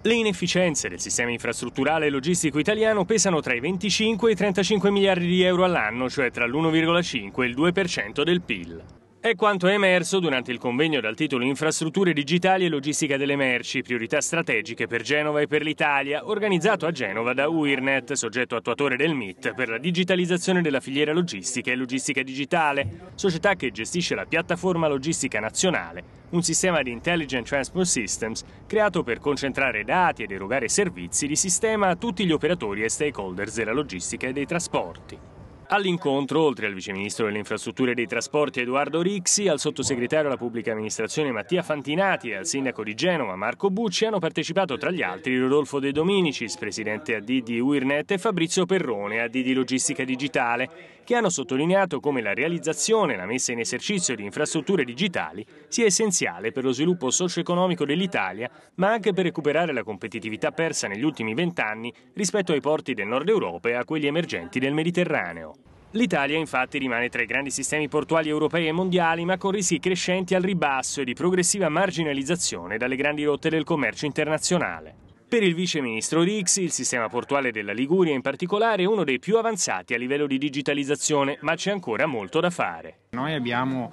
Le inefficienze del sistema infrastrutturale e logistico italiano pesano tra i 25 e i 35 miliardi di euro all'anno, cioè tra l'1,5 e il 2% del PIL. È quanto è emerso durante il convegno dal titolo Infrastrutture digitali e logistica delle merci, priorità strategiche per Genova e per l'Italia, organizzato a Genova da UIRNET, soggetto attuatore del MIT per la digitalizzazione della filiera logistica e logistica digitale, società che gestisce la piattaforma logistica nazionale, un sistema di Intelligent Transport Systems creato per concentrare dati ed erogare servizi di sistema a tutti gli operatori e stakeholders della logistica e dei trasporti. All'incontro, oltre al viceministro delle infrastrutture e dei trasporti Edoardo Rixi, al sottosegretario alla pubblica amministrazione Mattia Fantinati e al sindaco di Genova Marco Bucci hanno partecipato tra gli altri Rodolfo De Dominicis, presidente AD di Wirnet e Fabrizio Perrone, AD di Logistica Digitale, che hanno sottolineato come la realizzazione e la messa in esercizio di infrastrutture digitali sia essenziale per lo sviluppo socio-economico dell'Italia, ma anche per recuperare la competitività persa negli ultimi vent'anni rispetto ai porti del nord Europa e a quelli emergenti del Mediterraneo. L'Italia infatti rimane tra i grandi sistemi portuali europei e mondiali, ma con rischi crescenti al ribasso e di progressiva marginalizzazione dalle grandi rotte del commercio internazionale. Per il vice ministro Rixi, il sistema portuale della Liguria in particolare è uno dei più avanzati a livello di digitalizzazione, ma c'è ancora molto da fare. Noi abbiamo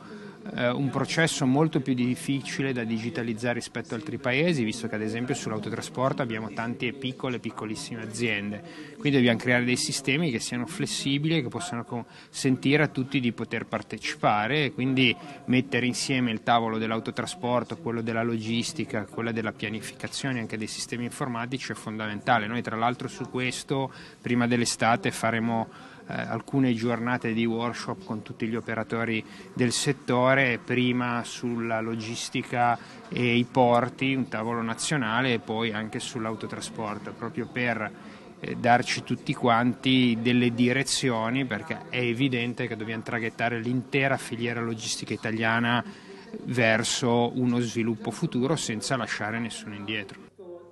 eh, un processo molto più difficile da digitalizzare rispetto ad altri paesi, visto che ad esempio sull'autotrasporto abbiamo tante piccole e piccolissime aziende. Quindi dobbiamo creare dei sistemi che siano flessibili e che possano consentire a tutti di poter partecipare e quindi mettere insieme il tavolo dell'autotrasporto, quello della logistica, quello della pianificazione anche dei sistemi informatici è fondamentale. Noi tra l'altro su questo prima dell'estate faremo eh, alcune giornate di workshop con tutti gli operatori del settore, prima sulla logistica e i porti, un tavolo nazionale e poi anche sull'autotrasporto, proprio per eh, darci tutti quanti delle direzioni perché è evidente che dobbiamo traghettare l'intera filiera logistica italiana verso uno sviluppo futuro senza lasciare nessuno indietro.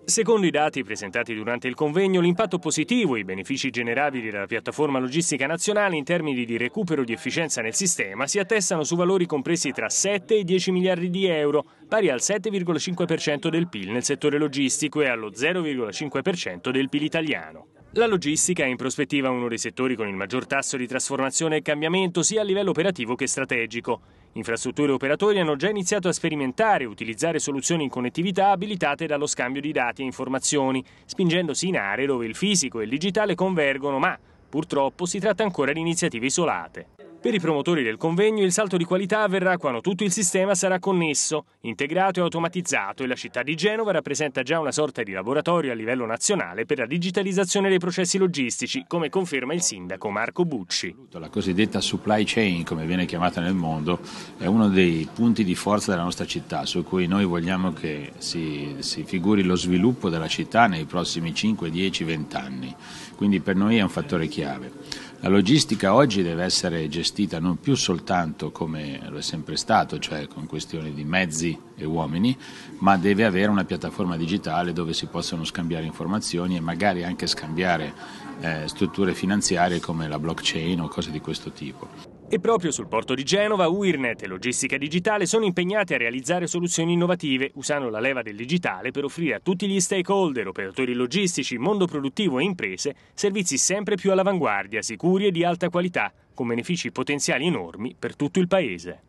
Secondo i dati presentati durante il convegno, l'impatto positivo e i benefici generabili dalla piattaforma logistica nazionale in termini di recupero di efficienza nel sistema si attestano su valori compresi tra 7 e 10 miliardi di euro, pari al 7,5% del PIL nel settore logistico e allo 0,5% del PIL italiano. La logistica è in prospettiva uno dei settori con il maggior tasso di trasformazione e cambiamento sia a livello operativo che strategico. Infrastrutture e operatori hanno già iniziato a sperimentare e utilizzare soluzioni in connettività abilitate dallo scambio di dati e informazioni, spingendosi in aree dove il fisico e il digitale convergono, ma purtroppo si tratta ancora di iniziative isolate. Per i promotori del convegno il salto di qualità avverrà quando tutto il sistema sarà connesso, integrato e automatizzato e la città di Genova rappresenta già una sorta di laboratorio a livello nazionale per la digitalizzazione dei processi logistici, come conferma il sindaco Marco Bucci. La cosiddetta supply chain, come viene chiamata nel mondo, è uno dei punti di forza della nostra città su cui noi vogliamo che si, si figuri lo sviluppo della città nei prossimi 5, 10, 20 anni. Quindi per noi è un fattore chiave. La logistica oggi deve essere gestita non più soltanto come lo è sempre stato, cioè con questioni di mezzi e uomini, ma deve avere una piattaforma digitale dove si possono scambiare informazioni e magari anche scambiare eh, strutture finanziarie come la blockchain o cose di questo tipo. E proprio sul porto di Genova, Wirnet e Logistica Digitale sono impegnate a realizzare soluzioni innovative usando la leva del digitale per offrire a tutti gli stakeholder, operatori logistici, mondo produttivo e imprese servizi sempre più all'avanguardia, sicuri e di alta qualità, con benefici potenziali enormi per tutto il Paese.